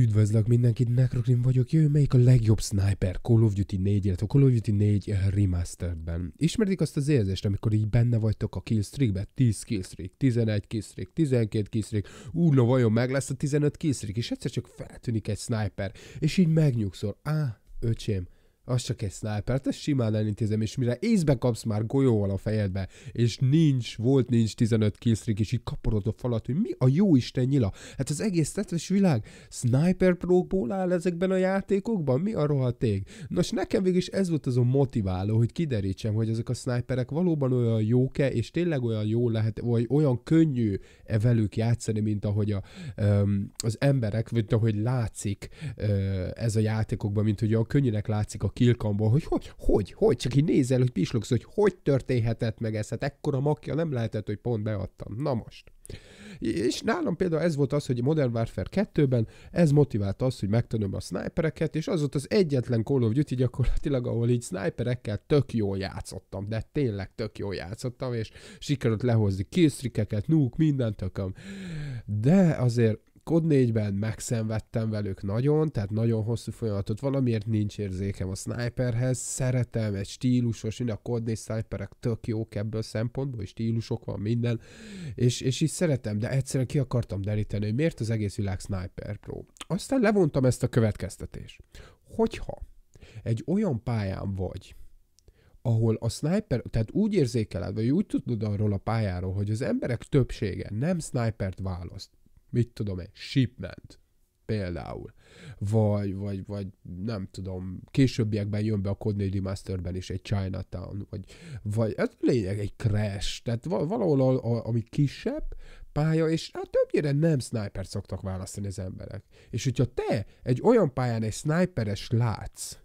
Üdvözlök mindenkit, Necrokrim vagyok, jöjjön melyik a legjobb sniper Call of Duty 4, illetve Call of Duty 4 eh, Remasteredben. Ismerdik azt az érzést, amikor így benne vagytok a killstreakbe, 10 killstreak, 11 killstreak, 12 killstreak, úr, na vajon meg lesz a 15 killstreak, és egyszer csak feltűnik egy sniper, és így megnyugszol, á, öcsém, az csak egy sniper, ezt simán elintézem, és mire észbe kapsz már golyóval a fejedbe, és nincs, volt nincs 15 killstreak, és így kaporod a falat, hogy mi a jó Isten nyila? Hát az egész tetves világ sniper prókból áll ezekben a játékokban? Mi a rohadték? Nos, nekem végig is ez volt az a motiváló, hogy kiderítsem, hogy ezek a sniperek valóban olyan jók-e, és tényleg olyan jó lehet, vagy olyan könnyű -e velük játszani, mint ahogy a, az emberek, vagy ahogy látszik ez a játékokban, mint hogy olyan könnyűnek látszik a kilkamból, hogy hogy, hogy, hogy, csak így nézel, hogy pislogsz, hogy hogy történhetett meg ez, hát ekkora makja nem lehetett, hogy pont beadtam. Na most. És nálam például ez volt az, hogy a Modern Warfare 2-ben ez motivált az, hogy megtanulom a snipereket, és az volt az egyetlen Call of Duty gyakorlatilag, ahol így sniperekkel tök jól játszottam, de tényleg tök jól játszottam, és sikerült lehozni killstrikeket, nuk, mindent tököm. De azért Kod 4-ben megszenvedtem velük nagyon, tehát nagyon hosszú folyamatot, valamiért nincs érzékem a sniperhez, szeretem, egy stílusos, mind a Kod 4 sniperek tök jók ebből szempontból, és stílusok van minden, és, és így szeretem, de egyszerűen ki akartam deríteni, hogy miért az egész világ sniper pro. Aztán levontam ezt a következtetést. Hogyha egy olyan pályán vagy, ahol a sniper, tehát úgy érzékeled, vagy úgy tudod arról a pályáról, hogy az emberek többsége nem snipert választ, mit tudom én, shipment például, vagy, vagy, vagy nem tudom, későbbiekben jön be a Codename Remasterben is egy Chinatown, vagy, vagy ez hát lényeg egy crash, tehát valahol a, a, ami kisebb pálya, és hát többnyire nem sniper szoktak választani az emberek. És hogyha te egy olyan pályán egy sniperes látsz,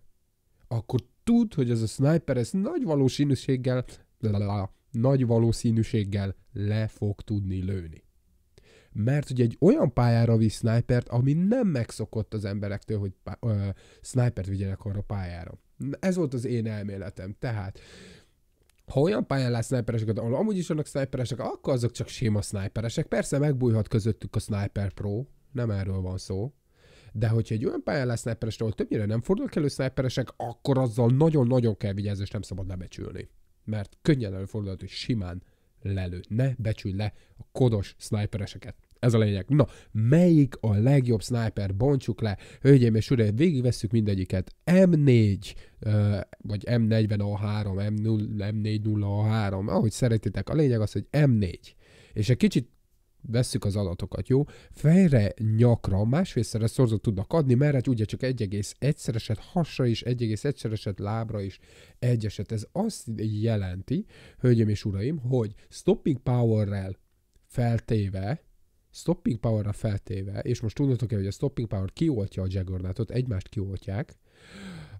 akkor tud, hogy ez a sniper ez nagy valószínűséggel, lalala, nagy valószínűséggel le fog tudni lőni mert ugye egy olyan pályára visz snipert, ami nem megszokott az emberektől, hogy pá- ö, snipert vigyenek arra pályára. Ez volt az én elméletem. Tehát ha olyan pályán látsz snipereseket, ahol amúgy is vannak sniperesek, akkor azok csak sima sniperesek. Persze megbújhat közöttük a Sniper Pro, nem erről van szó, de hogyha egy olyan pályán lesz sniperes, ahol többnyire nem fordulnak elő sniperesek, akkor azzal nagyon-nagyon kell vigyázni, és nem szabad lebecsülni. Mert könnyen előfordulhat, hogy simán lelő. Ne becsülj le a kodos snipereseket. Ez a lényeg. Na, melyik a legjobb sniper? Bontsuk le. Hölgyeim és uraim, végigvesszük mindegyiket. M4, vagy M40A3, M0, M40A3, ahogy szeretitek. A lényeg az, hogy M4. És egy kicsit vesszük az adatokat, jó? Fejre, nyakra másfélszerre szorzot tudnak adni, mert hát ugye csak 11 egyszereset hasra is, 11 egyszereset lábra is egyeset. Ez azt jelenti, hölgyeim és uraim, hogy stopping powerrel feltéve, stopping powerra feltéve, és most tudnotok el, hogy a stopping power kioltja a Juggernatot, egymást kioltják,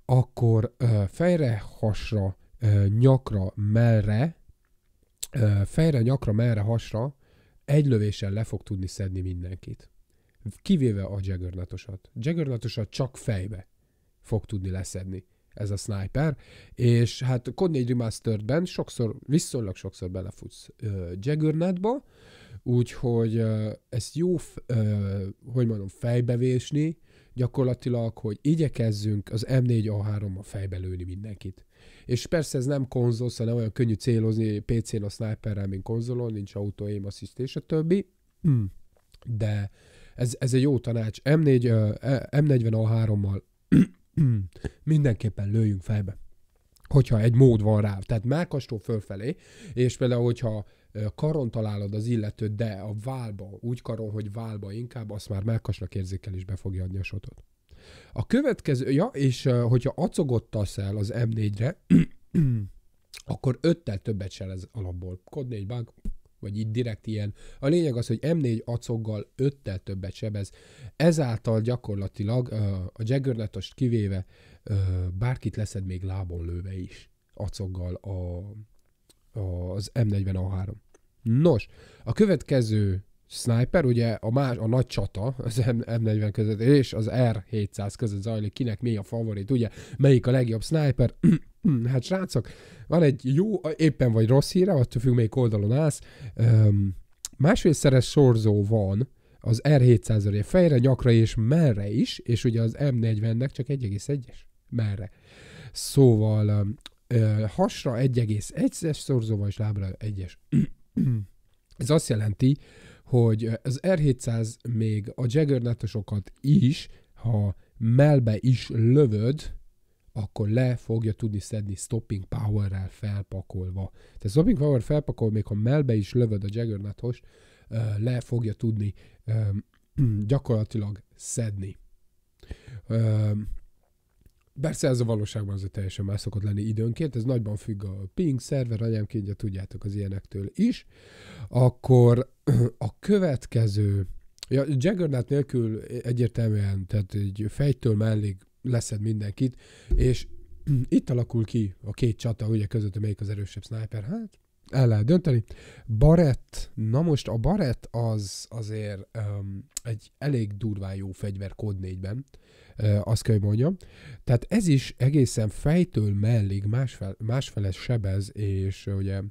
akkor fejre, hasra, nyakra, mellre, fejre, nyakra, merre, hasra egy lövéssel le fog tudni szedni mindenkit. Kivéve a Jaggernautosat. Jaggernautosat csak fejbe fog tudni leszedni ez a sniper, és hát Cod 4 Remastered-ben sokszor, viszonylag sokszor belefutsz uh, Jaggernautba, úgyhogy uh, ezt jó, uh, hogy mondom, fejbevésni, gyakorlatilag, hogy igyekezzünk az M4A3-a fejbe lőni mindenkit. És persze ez nem konzol, szóval nem olyan könnyű célozni PC-n a sniperrel, mint konzolon, nincs autó, aim assist és a többi, de ez, ez egy jó tanács. M4, e, M40A3-mal mindenképpen lőjünk fejbe hogyha egy mód van rá. Tehát melkastó fölfelé, és például, hogyha karon találod az illetőt, de a válba, úgy karon, hogy válba inkább, azt már melkasnak be fogja adni a sotot. A következő, ja, és hogyha acogot el az M4-re, akkor öttel többet se lesz alapból. Kod 4 bug, vagy így direkt ilyen. A lényeg az, hogy M4 acoggal öttel többet sebez. Ezáltal gyakorlatilag a Jaggerletost kivéve bárkit leszed még lábon lőve is acoggal a az M40A3. Nos, a következő sniper, ugye a, más, a nagy csata az M40 között és az R700 között zajlik, kinek mi a favorit, ugye, melyik a legjobb sniper, hát srácok, van egy jó, éppen vagy rossz híre, attól függ, melyik oldalon állsz, um, másfélszeres sorzó van, az R700-re fejre, nyakra és merre is, és ugye az M40-nek csak 1,1-es merre. Szóval hasra 1,1-es szorzóval és lábra 1-es. Ez azt jelenti, hogy az R700 még a Jaggernutosokat is, ha melbe is lövöd, akkor le fogja tudni szedni stopping power-rel felpakolva. Tehát stopping power felpakol, még ha melbe is lövöd a Jaggernuthost, le fogja tudni gyakorlatilag szedni. Persze ez a valóságban azért teljesen más szokott lenni időnként, ez nagyban függ a ping, szerver, kénye, tudjátok az ilyenektől is. Akkor a következő, ja, Jaggernaut nélkül egyértelműen, tehát egy fejtől mellig leszed mindenkit, és itt alakul ki a két csata, ugye között, melyik az erősebb sniper, hát el lehet dönteni. Barett, na most a Barett az azért um, egy elég durvá jó fegyver kód 4-ben, uh, azt kell, hogy mondjam. Tehát ez is egészen fejtől mellig másfel, másfele sebez, és uh, ugye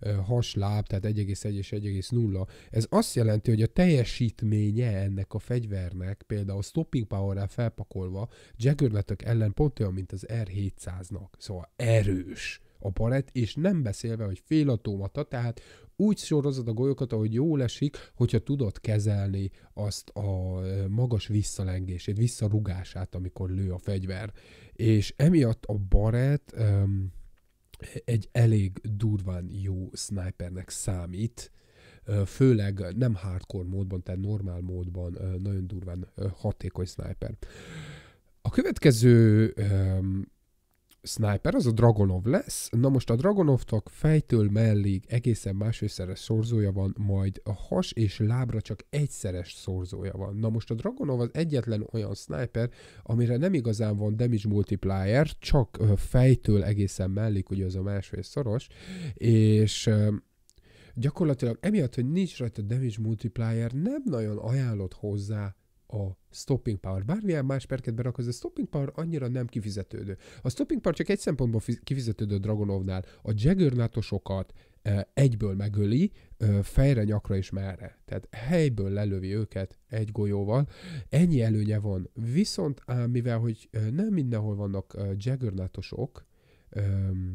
uh, hasláb, tehát 1,1 és 1,0. Ez azt jelenti, hogy a teljesítménye ennek a fegyvernek, például stopping power-rel felpakolva, Jaggerletek ellen pont olyan, mint az R700-nak. Szóval erős a palett, és nem beszélve, hogy félatómata, tehát úgy sorozod a golyókat, ahogy jól esik, hogyha tudod kezelni azt a magas visszalengését, visszarugását, amikor lő a fegyver. És emiatt a barát um, egy elég durván jó snipernek számít, főleg nem hardcore módban, tehát normál módban nagyon durván hatékony sniper. A következő um, sniper, az a Dragonov lesz. Na most a Dragonovtak fejtől mellig egészen másfélszeres szorzója van, majd a has és lábra csak egyszeres szorzója van. Na most a Dragonov az egyetlen olyan sniper, amire nem igazán van damage multiplier, csak fejtől egészen mellig, ugye az a másfél szoros, és gyakorlatilag emiatt, hogy nincs rajta damage multiplier, nem nagyon ajánlott hozzá a stopping power. Bármilyen más perket berakod, a stopping power annyira nem kifizetődő. A stopping power csak egy szempontból kifizetődő Dragonovnál. A Jaggernautosokat eh, egyből megöli, eh, fejre, nyakra és merre. Tehát helyből lelövi őket egy golyóval. Ennyi előnye van. Viszont ám, mivel hogy eh, nem mindenhol vannak Jaggernautosok ehm,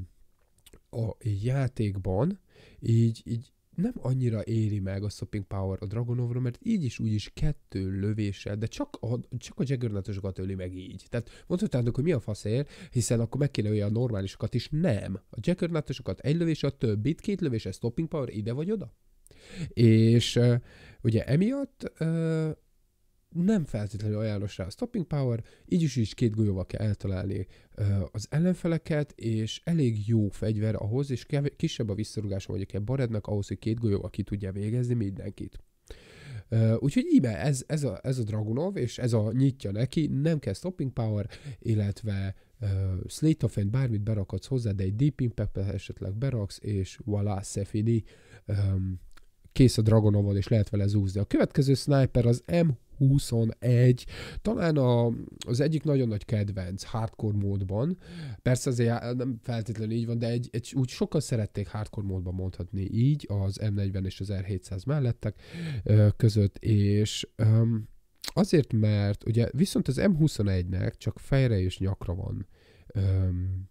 a játékban, így, így nem annyira éri meg a Stopping Power a Dragonovra, mert így is úgy is kettő lövéssel, de csak a, csak a Jaggernautosokat öli meg így. Tehát mondhatnánk, hogy mi a faszér, hiszen akkor meg kéne olyan a normálisokat is. Nem. A Jaggernautosokat egy lövés, a többit két lövés, a Stopping Power ide vagy oda. És ugye emiatt uh, nem feltétlenül ajánlos rá a stopping power, így is is két golyóval kell eltalálni az ellenfeleket, és elég jó fegyver ahhoz, és kisebb a visszarúgása mondjuk egy Barednek ahhoz, hogy két golyóval ki tudja végezni mindenkit. Uh, úgyhogy íme ez, ez, a, ez a Dragunov, és ez a nyitja neki, nem kell stopping power, illetve uh, Slate of end, bármit berakadsz hozzá, de egy Deep impact esetleg beraksz, és voilà, sefini Um, kész a Dragonovod, és lehet vele zúzni. A következő sniper az m 21, talán a, az egyik nagyon nagy kedvenc hardcore módban, persze azért nem feltétlenül így van, de egy, egy, úgy sokan szerették hardcore módban mondhatni így, az M40 és az R700 mellettek között, és um, azért, mert ugye viszont az M21-nek csak fejre és nyakra van um,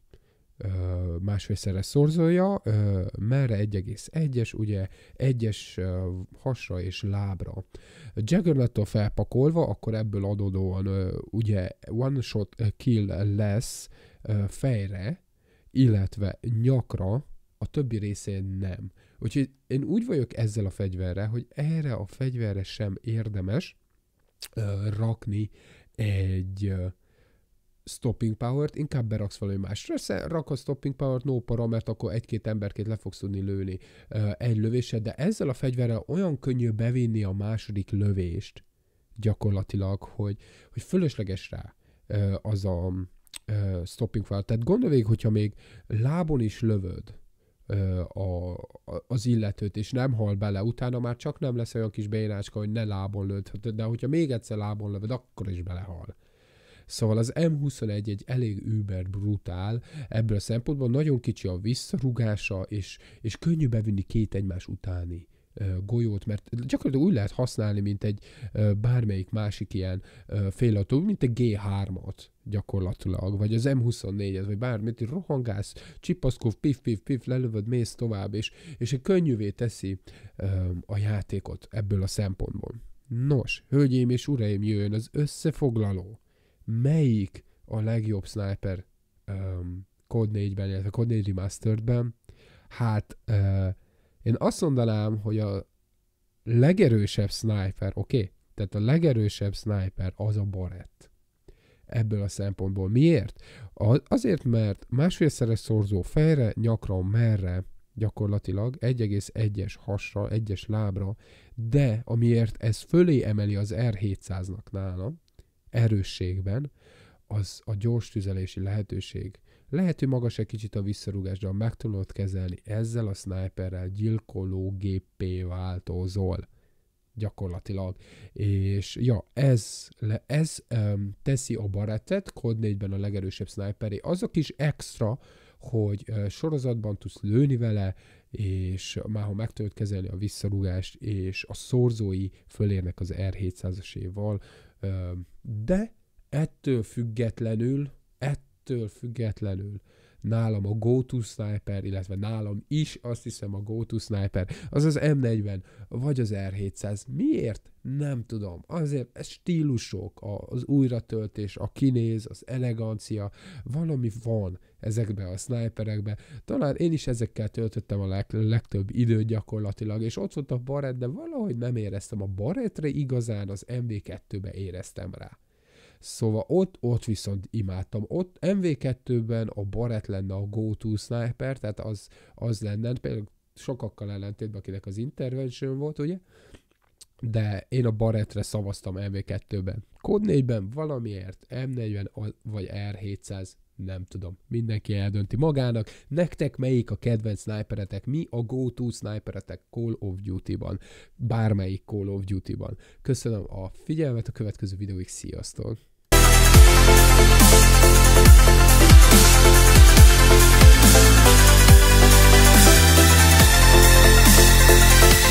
másfélszeres szorzója, merre 1,1-es, ugye 1-es hasra és lábra. Juggernauttal felpakolva, akkor ebből adódóan ugye one shot kill lesz fejre, illetve nyakra, a többi részén nem. Úgyhogy én úgy vagyok ezzel a fegyverre, hogy erre a fegyverre sem érdemes rakni egy stopping power-t, inkább beraksz valami másra. Rakod stopping power-t, no para, mert akkor egy-két emberkét le fogsz tudni lőni egy lövéssel, de ezzel a fegyverrel olyan könnyű bevinni a második lövést, gyakorlatilag, hogy, hogy fölösleges rá az a stopping power. Tehát gondolj végig, hogyha még lábon is lövöd, a, az illetőt, és nem hal bele, utána már csak nem lesz olyan kis bénácska, hogy ne lábon lőd, de hogyha még egyszer lábon lövöd, akkor is belehal. Szóval az M21 egy elég über brutál ebből a szempontból, nagyon kicsi a visszarugása, és, és könnyű bevinni két egymás utáni golyót, mert gyakorlatilag úgy lehet használni, mint egy bármelyik másik ilyen félautó, mint egy G3-at gyakorlatilag, vagy az M24-et, vagy bármit, hogy rohangálsz, csipaszkov, pif, pif, pif, lelövöd, mész tovább, és, és egy könnyűvé teszi a játékot ebből a szempontból. Nos, hölgyeim és uraim, jöjjön az összefoglaló melyik a legjobb sniper um, Code 4-ben, illetve Code 4 Remastered-ben, hát uh, én azt mondanám, hogy a legerősebb sniper, oké, okay, tehát a legerősebb sniper az a barett ebből a szempontból. Miért? Azért, mert másfélszeres szorzó fejre, nyakra, merre, gyakorlatilag 1,1-es hasra, 1-es lábra, de amiért ez fölé emeli az R700-nak nálam, erősségben, az a gyors tüzelési lehetőség. Lehető magas egy kicsit a visszarúgás, de ha meg tudod kezelni, ezzel a sniperrel gyilkoló géppé változol gyakorlatilag. És ja, ez, le, ez um, teszi a barettet, kod 4-ben a legerősebb sniperé. Az a kis extra, hogy uh, sorozatban tudsz lőni vele, és már ha meg tudod kezelni a visszarúgást, és a szorzói fölérnek az R700-eséval, um, de ettől függetlenül, ettől függetlenül nálam a GoTo Sniper, illetve nálam is azt hiszem a GoTo Sniper, az az M40, vagy az R700. Miért? Nem tudom. Azért ez stílusok, az újratöltés, a kinéz, az elegancia, valami van ezekbe a sniperekbe. Talán én is ezekkel töltöttem a leg, legtöbb időt gyakorlatilag, és ott volt a Barrett, de valahogy nem éreztem a baretre igazán, az MV2-be éreztem rá. Szóval ott, ott viszont imádtam. Ott MV2-ben a Barrett lenne a go-to sniper, tehát az, az lenne, például sokakkal ellentétben, akinek az intervention volt, ugye? De én a Barrettre szavaztam MV2-ben. Code 4-ben valamiért M40 vagy R700 er nem tudom, mindenki eldönti magának. Nektek melyik a kedvenc sniperetek? Mi a go-to sniperetek Call of Duty-ban? Bármelyik Call of Duty-ban. Köszönöm a figyelmet, a következő videóig sziasztok! We'll